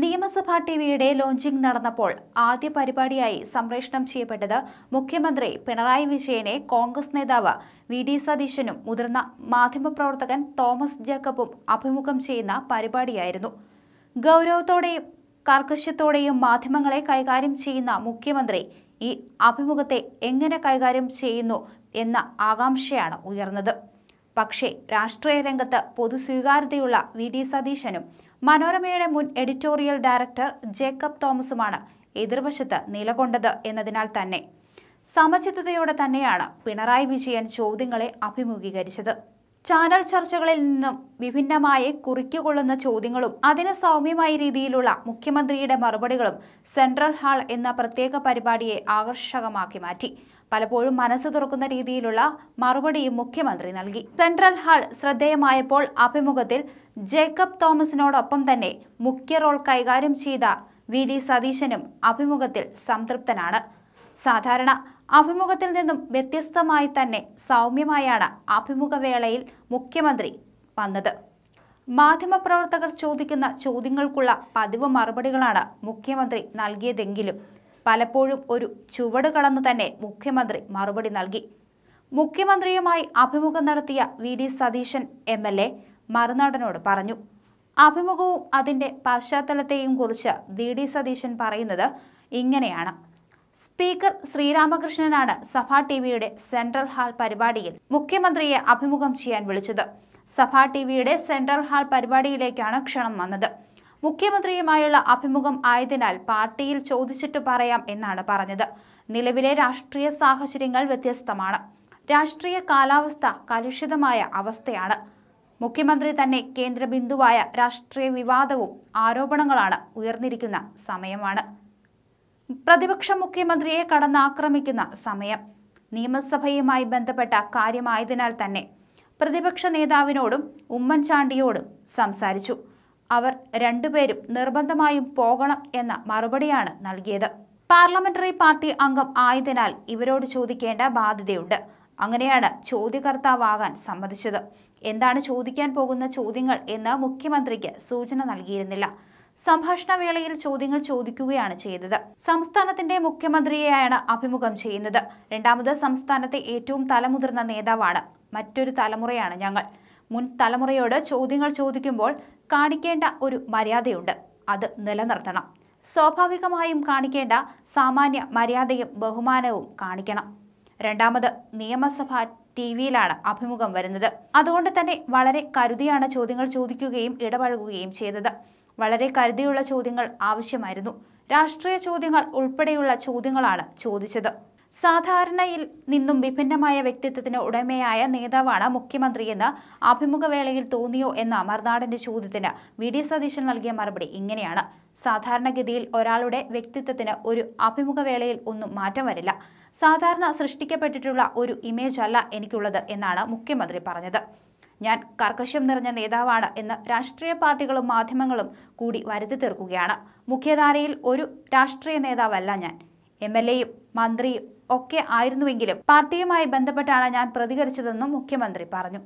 നിയമസഭാ ടിവിയുടെ ലോഞ്ചിംഗ് നടന്നപ്പോൾ ആദ്യ പരിപാടിയായി സംപ്രേഷണം ചെയ്യപ്പെട്ടത് മുഖ്യമന്ത്രി പിണറായി വിജയനെ കോൺഗ്രസ് നേതാവ് വി ഡി സതീശനും മുതിർന്ന മാധ്യമപ്രവർത്തകൻ തോമസ് ജേക്കബും അഭിമുഖം ചെയ്യുന്ന പരിപാടിയായിരുന്നു ഗൗരവത്തോടെയും കർക്കശ്യത്തോടെയും മാധ്യമങ്ങളെ കൈകാര്യം ചെയ്യുന്ന മുഖ്യമന്ത്രി ഈ അഭിമുഖത്തെ എങ്ങനെ കൈകാര്യം ചെയ്യുന്നു എന്ന ആകാംക്ഷയാണ് ഉയർന്നത് പക്ഷേ രാഷ്ട്രീയ രംഗത്ത് പൊതു വി ഡി സതീശനും മനോരമയുടെ മുൻ എഡിറ്റോറിയൽ ഡയറക്ടർ ജേക്കബ് തോമസുമാണ് എതിർവശത്ത് നിലകൊണ്ടത് എന്നതിനാൽ തന്നെ സമചിത്തതയോടെ തന്നെയാണ് പിണറായി വിജയൻ ചോദ്യങ്ങളെ അഭിമുഖീകരിച്ചത് ചാനൽ ചർച്ചകളിൽ നിന്നും വിഭിന്നമായി കുറിക്കുകൊള്ളുന്ന ചോദ്യങ്ങളും അതിന് സൗമ്യമായ രീതിയിലുള്ള മുഖ്യമന്ത്രിയുടെ മറുപടികളും സെൻട്രൽ ഹാൾ എന്ന പ്രത്യേക പരിപാടിയെ ആകർഷകമാക്കി മാറ്റി പലപ്പോഴും മനസ്സ് തുറക്കുന്ന രീതിയിലുള്ള മറുപടിയും മുഖ്യമന്ത്രി നൽകി സെൻട്രൽ ഹാൾ ശ്രദ്ധേയമായപ്പോൾ അഭിമുഖത്തിൽ ജേക്കബ് തോമസിനോടൊപ്പം തന്നെ മുഖ്യ റോൾ കൈകാര്യം ചെയ്ത വി ഡി സതീശനും അഭിമുഖത്തിൽ സംതൃപ്തനാണ് സാധാരണ അഭിമുഖത്തിൽ നിന്നും വ്യത്യസ്തമായി തന്നെ സൗമ്യമായാണ് അഭിമുഖവേളയിൽ മുഖ്യമന്ത്രി വന്നത് മാധ്യമപ്രവർത്തകർ ചോദിക്കുന്ന ചോദ്യങ്ങൾക്കുള്ള പതിവ് മറുപടികളാണ് മുഖ്യമന്ത്രി നൽകിയതെങ്കിലും പലപ്പോഴും ഒരു ചുവട് കടന്നു തന്നെ മുഖ്യമന്ത്രി മറുപടി നൽകി മുഖ്യമന്ത്രിയുമായി അഭിമുഖം നടത്തിയ V D Satheesan M L A മറുനാടനോട് പറഞ്ഞു അഭിമുഖവും അതിൻ്റെ പശ്ചാത്തലത്തെയും കുറിച്ച് വി ഡി സതീശൻ പറയുന്നത് ഇങ്ങനെയാണ് സ്പീക്കർ ശ്രീരാമകൃഷ്ണനാണ് സഭാ ടി വിയുടെ സെൻട്രൽ ഹാൾ പരിപാടിയിൽ മുഖ്യമന്ത്രിയെ അഭിമുഖം ചെയ്യാൻ വിളിച്ചത് സഭാ ടി വിയുടെ സെൻട്രൽ ഹാൾ പരിപാടിയിലേക്കാണ് ക്ഷണം വന്നത് മുഖ്യമന്ത്രിയുമായുള്ള അഭിമുഖം ആയതിനാൽ പാർട്ടിയിൽ ചോദിച്ചിട്ട് പറയാം എന്നാണ് പറഞ്ഞത് നിലവിലെ രാഷ്ട്രീയ സാഹചര്യങ്ങൾ വ്യത്യസ്തമാണ് രാഷ്ട്രീയ കാലാവസ്ഥ കലുഷിതമായ അവസ്ഥയാണ് മുഖ്യമന്ത്രി തന്നെ കേന്ദ്രബിന്ദുവായ രാഷ്ട്രീയ വിവാദവും ആരോപണങ്ങളാണ് ഉയർന്നിരിക്കുന്ന സമയമാണ് പ്രതിപക്ഷ മുഖ്യമന്ത്രിയെ കടന്നാക്രമിക്കുന്ന സമയം നിയമസഭയുമായി ബന്ധപ്പെട്ട കാര്യമായതിനാൽ തന്നെ പ്രതിപക്ഷ നേതാവിനോടും ഉമ്മൻചാണ്ടിയോടും സംസാരിച്ചു അവർ രണ്ടുപേരും നിർബന്ധമായും പോകണം എന്ന മറുപടിയാണ് നൽകിയത് പാർലമെന്ററി പാർട്ടി അംഗം ആയതിനാൽ ഇവരോട് ചോദിക്കേണ്ട ബാധ്യതയുണ്ട് അങ്ങനെയാണ് ചോദ്യകർത്താവാകാൻ സമ്മതിച്ചത് എന്താണ് ചോദിക്കാൻ പോകുന്ന ചോദ്യങ്ങൾ എന്ന് മുഖ്യമന്ത്രിക്ക് സൂചന നൽകിയിരുന്നില്ല സംഭാഷണ വേളയിൽ ചോദ്യങ്ങൾ ചോദിക്കുകയാണ് ചെയ്തത് സംസ്ഥാനത്തിന്റെ മുഖ്യമന്ത്രിയെയാണ് അഭിമുഖം ചെയ്യുന്നത് രണ്ടാമത് സംസ്ഥാനത്തെ ഏറ്റവും തലമുതിർന്ന നേതാവാണ് മറ്റൊരു തലമുറയാണ് ഞങ്ങൾ മുൻ തലമുറയോട് ചോദ്യങ്ങൾ ചോദിക്കുമ്പോൾ കാണിക്കേണ്ട ഒരു മര്യാദയുണ്ട് അത് നിലനിർത്തണം സ്വാഭാവികമായും കാണിക്കേണ്ട സാമാന്യ മര്യാദയും ബഹുമാനവും കാണിക്കണം രണ്ടാമത് നിയമസഭ ടി വിയിലാണ് അഭിമുഖം വരുന്നത് അതുകൊണ്ട് തന്നെ വളരെ കരുതിയാണ് ചോദ്യങ്ങൾ ചോദിക്കുകയും ഇടപഴകുകയും ചെയ്തത് വളരെ കരുതിയുള്ള ചോദ്യങ്ങൾ ആവശ്യമായിരുന്നു രാഷ്ട്രീയ ചോദ്യങ്ങൾ ഉൾപ്പെടെയുള്ള ചോദ്യങ്ങളാണ് ചോദിച്ചത് സാധാരണയിൽ നിന്നും വിഭിന്നമായ വ്യക്തിത്വത്തിന് ഉടമയായ നേതാവാണ് മുഖ്യമന്ത്രിയെന്ന് അഭിമുഖവേളയിൽ തോന്നിയോ എന്ന അമർനാടിന്റെ ചോദ്യത്തിന് വി ഡി സതീശൻ നൽകിയ മറുപടി ഇങ്ങനെയാണ് സാധാരണഗതിയിൽ ഒരാളുടെ വ്യക്തിത്വത്തിന് ഒരു അഭിമുഖവേളയിൽ ഒന്നും മാറ്റം വരില്ല സാധാരണ സൃഷ്ടിക്കപ്പെട്ടിട്ടുള്ള ഒരു ഇമേജ് അല്ല എനിക്കുള്ളത് എന്നാണ് മുഖ്യമന്ത്രി പറഞ്ഞത് ഞാൻ കർക്കശം നിറഞ്ഞ നേതാവാണ് എന്ന് രാഷ്ട്രീയ പാർട്ടികളും മാധ്യമങ്ങളും കൂടി വരുത്തി തീർക്കുകയാണ് മുഖ്യധാരയിൽ ഒരു രാഷ്ട്രീയ നേതാവല്ല ഞാൻ എം എൽ എയും മന്ത്രിയും ഒക്കെ ആയിരുന്നുവെങ്കിലും പാർട്ടിയുമായി ബന്ധപ്പെട്ടാണ് ഞാൻ പ്രതികരിച്ചതെന്നും മുഖ്യമന്ത്രി പറഞ്ഞു